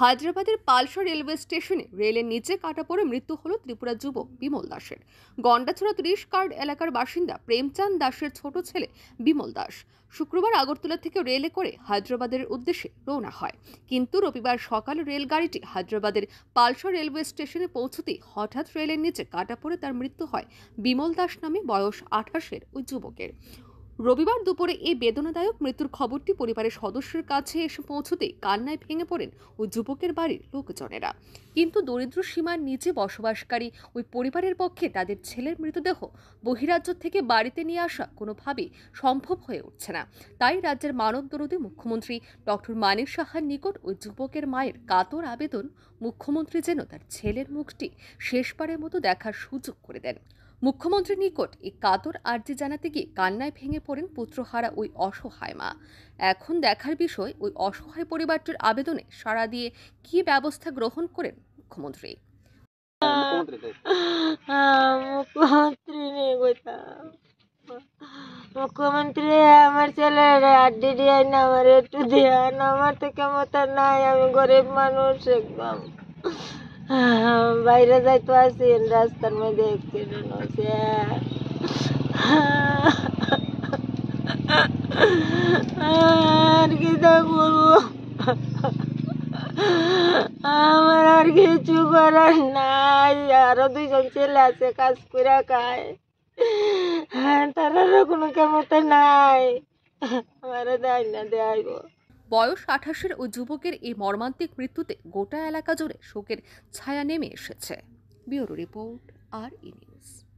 হায়দ্রাবাদের পালসা রেলওয়ে স্টেশনে রেলের নিচে কাটা পড়ে মৃত্যু হল ত্রিপুরা যুবক বিমল দাসের গন্ডাছড়া ত্রিশ কার্ড এলাকার বাসিন্দা প্রেমচাঁদ দাসের ছোট ছেলে বিমল দাস শুক্রবার আগরতলা থেকে রেলে করে হায়দ্রাবাদের উদ্দেশ্যে রওনা হয় কিন্তু রবিবার সকাল রেলগাড়িটি হায়দ্রাবাদের পালসা রেলওয়ে স্টেশনে পৌঁছতেই হঠাৎ রেলের নিচে কাটা পড়ে তার মৃত্যু হয় বিমল দাস নামে বয়স আঠাশের ওই যুবকের রবিবার দুপুরে এই বেদনাদায়ক মৃত্যুর খবরটি পরিবারের সদস্যের কাছে এসে পৌঁছতে কান্নায় ভেঙে পড়েন ওই যুবকের বাড়ির লোকজনেরা কিন্তু দরিদ্র সীমার নিচে বসবাসকারী ওই পরিবারের পক্ষে তাদের ছেলের মৃতদেহ বহিরাজ্য থেকে বাড়িতে নিয়ে আসা কোনোভাবেই সম্ভব হয়ে উঠছে না তাই রাজ্যের মানব দরদে মুখ্যমন্ত্রী ডক্টর মানিক সাহার নিকট ওই যুবকের মায়ের কাতর আবেদন মুখ্যমন্ত্রী যেন তার ছেলের মুখটি শেষবারের মতো দেখার সুযোগ করে দেন মুখ্যমন্ত্রীর নিকট এই কাতর আর্জি জানাতে গিয়ে কান্নায় ভেঙে পড়েন পুত্রহারা ওই অসহায় মা এখন দেখার বিষয় ওই অসহায় পরিবারটির আবেদনে সাড়া দিয়ে কি ব্যবস্থা গ্রহণ করেন মুখ্যমন্ত্রী মুখ্যমন্ত্রী মুখ্যমন্ত্রী আমার ছেলের আড্ডি দিয়ে না আমার একটু আমার নাই আমি গরিব মানুষ একদম বাইরে যাইতো আসেন রাস্তার মধ্যে অ্যাক্সিডেন্ট হয়েছে আর কি তা আমার আর কিছু করার নাই আরো দুইজন ছেলে আছে কাজ করে খায় হ্যাঁ, তারারও কোনো ক্ষমতা নাই আমার দায় না দেয় বয়স আঠাশের ওই যুবকের এই মর্মান্তিক মৃত্যুতে গোটা এলাকা জুড়ে শোকের ছায়া নেমে এসেছে ব্যুরো রিপোর্ট আর ই